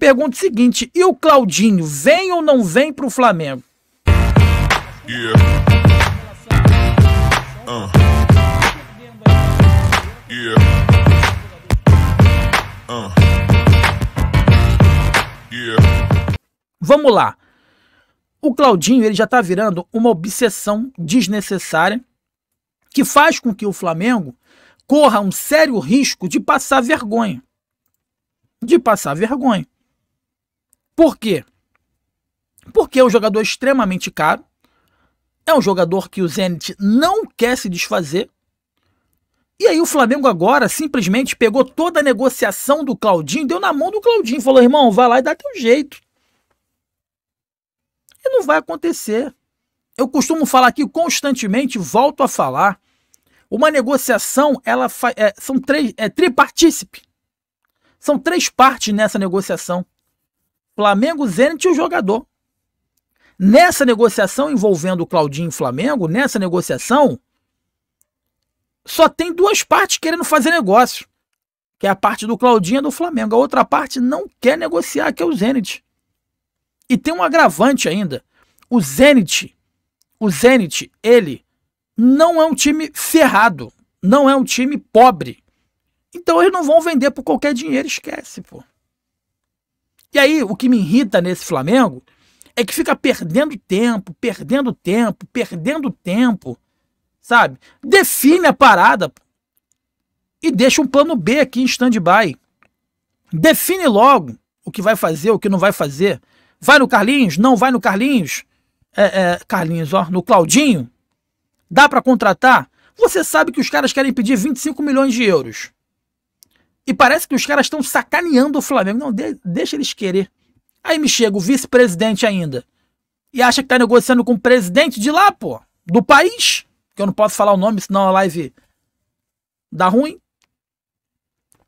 pergunta o seguinte: e o Claudinho vem ou não vem pro Flamengo? Yeah. Uh. Yeah. Uh. Yeah. Vamos lá. O Claudinho ele já está virando uma obsessão desnecessária que faz com que o Flamengo corra um sério risco de passar vergonha. De passar vergonha. Por quê? Porque é um jogador extremamente caro, é um jogador que o Zenit não quer se desfazer. E aí o Flamengo agora simplesmente pegou toda a negociação do Claudinho, deu na mão do Claudinho, falou: "Irmão, vai lá e dá teu jeito". E não vai acontecer. Eu costumo falar aqui constantemente, volto a falar, uma negociação ela é, são três é tripartícipe. São três partes nessa negociação. Flamengo, Zenit e o jogador. Nessa negociação envolvendo o Claudinho e Flamengo, nessa negociação, só tem duas partes querendo fazer negócio. Que é a parte do Claudinho e do Flamengo. A outra parte não quer negociar, que é o Zenit. E tem um agravante ainda. O Zenit, o Zenit, ele não é um time ferrado, não é um time pobre. Então eles não vão vender por qualquer dinheiro, esquece, pô. E aí, o que me irrita nesse Flamengo é que fica perdendo tempo, perdendo tempo, perdendo tempo, sabe? Define a parada e deixa um plano B aqui em stand-by. Define logo o que vai fazer, o que não vai fazer. Vai no Carlinhos? Não vai no Carlinhos? É, é, Carlinhos, ó, no Claudinho? Dá para contratar? Você sabe que os caras querem pedir 25 milhões de euros. E parece que os caras estão sacaneando o Flamengo. Não, de, deixa eles querer. Aí me chega o vice-presidente ainda e acha que tá negociando com o presidente de lá, pô, do país. Que eu não posso falar o nome, senão a live dá ruim.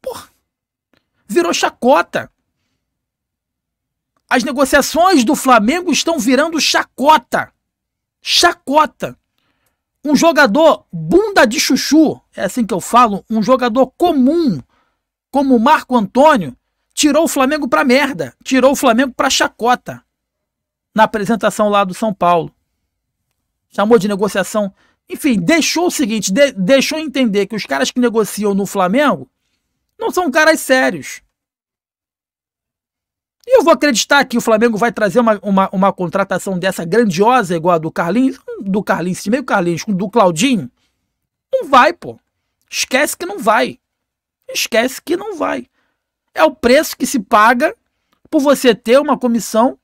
Porra. Virou chacota. As negociações do Flamengo estão virando chacota. Chacota. Um jogador bunda de chuchu, é assim que eu falo, um jogador comum como o Marco Antônio, tirou o Flamengo para merda, tirou o Flamengo para chacota na apresentação lá do São Paulo. Chamou de negociação. Enfim, deixou o seguinte, de, deixou entender que os caras que negociam no Flamengo não são caras sérios. E eu vou acreditar que o Flamengo vai trazer uma, uma, uma contratação dessa grandiosa, igual a do Carlinhos, do Carlinhos, meio Carlinhos, do Claudinho? Não vai, pô. Esquece que não vai esquece que não vai. É o preço que se paga por você ter uma comissão,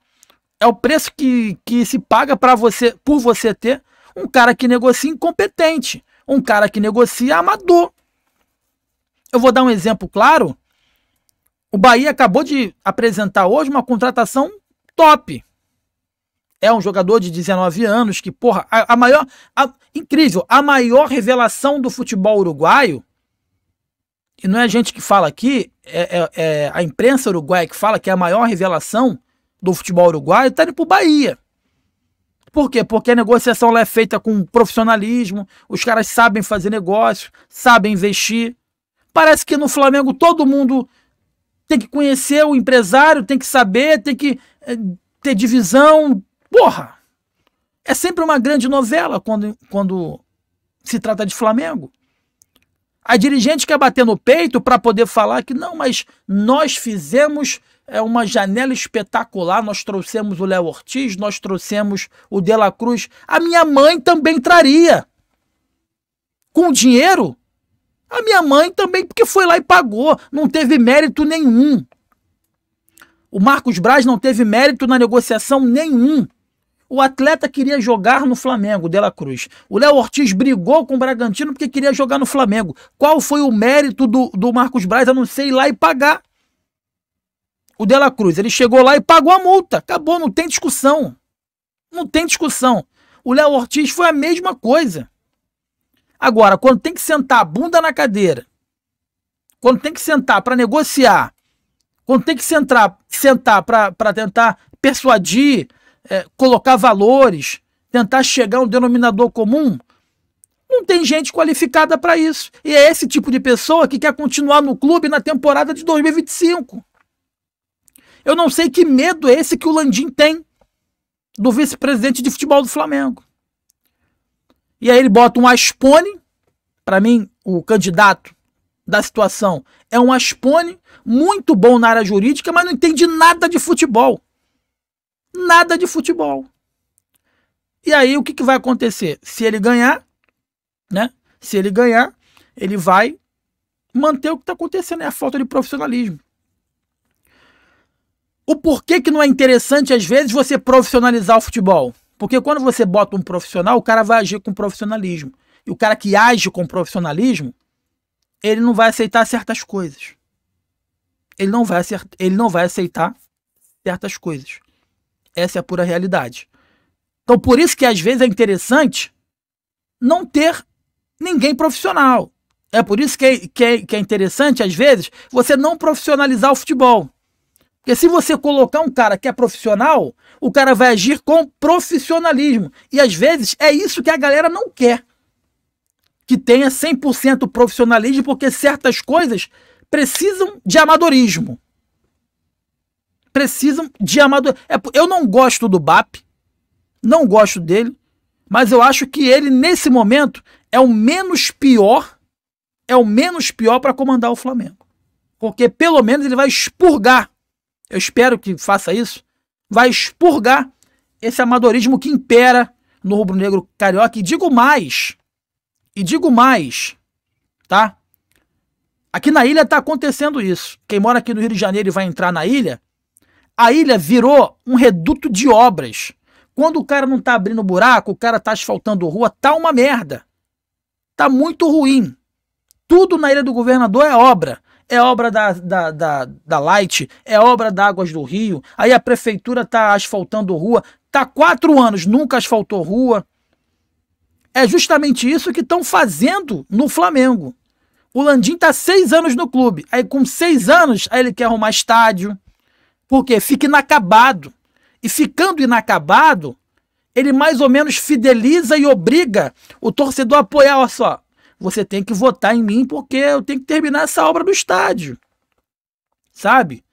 é o preço que, que se paga para você, por você ter um cara que negocia incompetente, um cara que negocia amador. Eu vou dar um exemplo claro. O Bahia acabou de apresentar hoje uma contratação top. É um jogador de 19 anos que, porra, a, a maior. A, incrível, a maior revelação do futebol uruguaio e não é a gente que fala aqui, é, é, é a imprensa uruguaia que fala que é a maior revelação do futebol uruguaio está indo para o Bahia. Por quê? Porque a negociação lá é feita com profissionalismo, os caras sabem fazer negócio, sabem investir. Parece que no Flamengo todo mundo tem que conhecer o empresário, tem que saber, tem que é, ter divisão. Porra! É sempre uma grande novela quando, quando se trata de Flamengo. A dirigente quer bater no peito para poder falar que não, mas nós fizemos é, uma janela espetacular, nós trouxemos o Léo Ortiz, nós trouxemos o De La Cruz. A minha mãe também traria. Com dinheiro? A minha mãe também, porque foi lá e pagou, não teve mérito nenhum. O Marcos Braz não teve mérito na negociação nenhum. O atleta queria jogar no Flamengo, Dela Cruz. O Léo Ortiz brigou com o Bragantino porque queria jogar no Flamengo. Qual foi o mérito do, do Marcos Braz a não ser ir lá e pagar? O Dela Cruz, ele chegou lá e pagou a multa. Acabou, não tem discussão. Não tem discussão. O Léo Ortiz foi a mesma coisa. Agora, quando tem que sentar a bunda na cadeira, quando tem que sentar para negociar, quando tem que sentar, sentar para tentar persuadir, é, colocar valores, tentar chegar a um denominador comum, não tem gente qualificada para isso. E é esse tipo de pessoa que quer continuar no clube na temporada de 2025. Eu não sei que medo é esse que o Landim tem do vice-presidente de futebol do Flamengo. E aí ele bota um Aspone, para mim, o candidato da situação é um Aspone, muito bom na área jurídica, mas não entende nada de futebol nada de futebol. E aí o que, que vai acontecer? Se ele ganhar, né? Se ele ganhar, ele vai manter o que está acontecendo, é a falta de profissionalismo. O porquê que não é interessante, às vezes, você profissionalizar o futebol? Porque quando você bota um profissional, o cara vai agir com profissionalismo. E o cara que age com profissionalismo, ele não vai aceitar certas coisas. Ele não vai, ele não vai aceitar certas coisas. Essa é a pura realidade. Então, por isso que às vezes é interessante não ter ninguém profissional. É por isso que é, que é, que é interessante, às vezes, você não profissionalizar o futebol. Porque se você colocar um cara que é profissional, o cara vai agir com profissionalismo. E às vezes é isso que a galera não quer. Que tenha 100% profissionalismo, porque certas coisas precisam de amadorismo precisam de amadurecer. É eu não gosto do BAP, não gosto dele, mas eu acho que ele, nesse momento, é o menos pior, é o menos pior para comandar o Flamengo. Porque pelo menos ele vai expurgar, eu espero que faça isso, vai expurgar esse amadorismo que impera no rubro-negro carioca. E digo mais, e digo mais, tá? Aqui na ilha está acontecendo isso. Quem mora aqui no Rio de Janeiro e vai entrar na ilha, a ilha virou um reduto de obras. Quando o cara não tá abrindo buraco, o cara tá asfaltando rua, tá uma merda. Tá muito ruim. Tudo na Ilha do Governador é obra. É obra da, da, da, da Light, é obra da Águas do Rio. Aí a prefeitura tá asfaltando rua. Tá quatro anos, nunca asfaltou rua. É justamente isso que estão fazendo no Flamengo. O Landim tá seis anos no clube. Aí com seis anos, aí ele quer arrumar estádio porque fica inacabado. E ficando inacabado, ele mais ou menos fideliza e obriga o torcedor a apoiar. Olha só, você tem que votar em mim porque eu tenho que terminar essa obra do estádio. Sabe?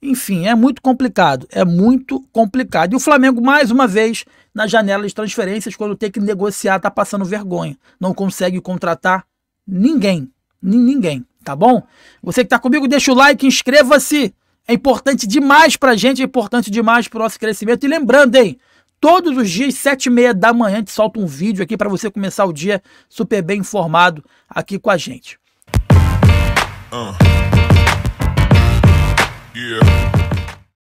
Enfim, é muito complicado. É muito complicado. E o Flamengo, mais uma vez, na janela de transferências, quando tem que negociar, tá passando vergonha. Não consegue contratar ninguém. Ninguém, tá bom? Você que tá comigo, deixa o like, inscreva-se é importante demais pra gente, é importante demais pro nosso crescimento. E lembrando, hein? Todos os dias, sete e meia da manhã, a gente solta um vídeo aqui para você começar o dia super bem informado aqui com a gente. Uh. Yeah.